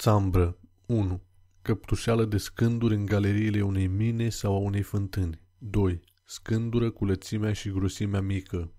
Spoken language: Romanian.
Țambră 1. Căptușeală de scânduri în galeriile unei mine sau a unei fântâni. 2. Scândură cu lățimea și grosimea mică.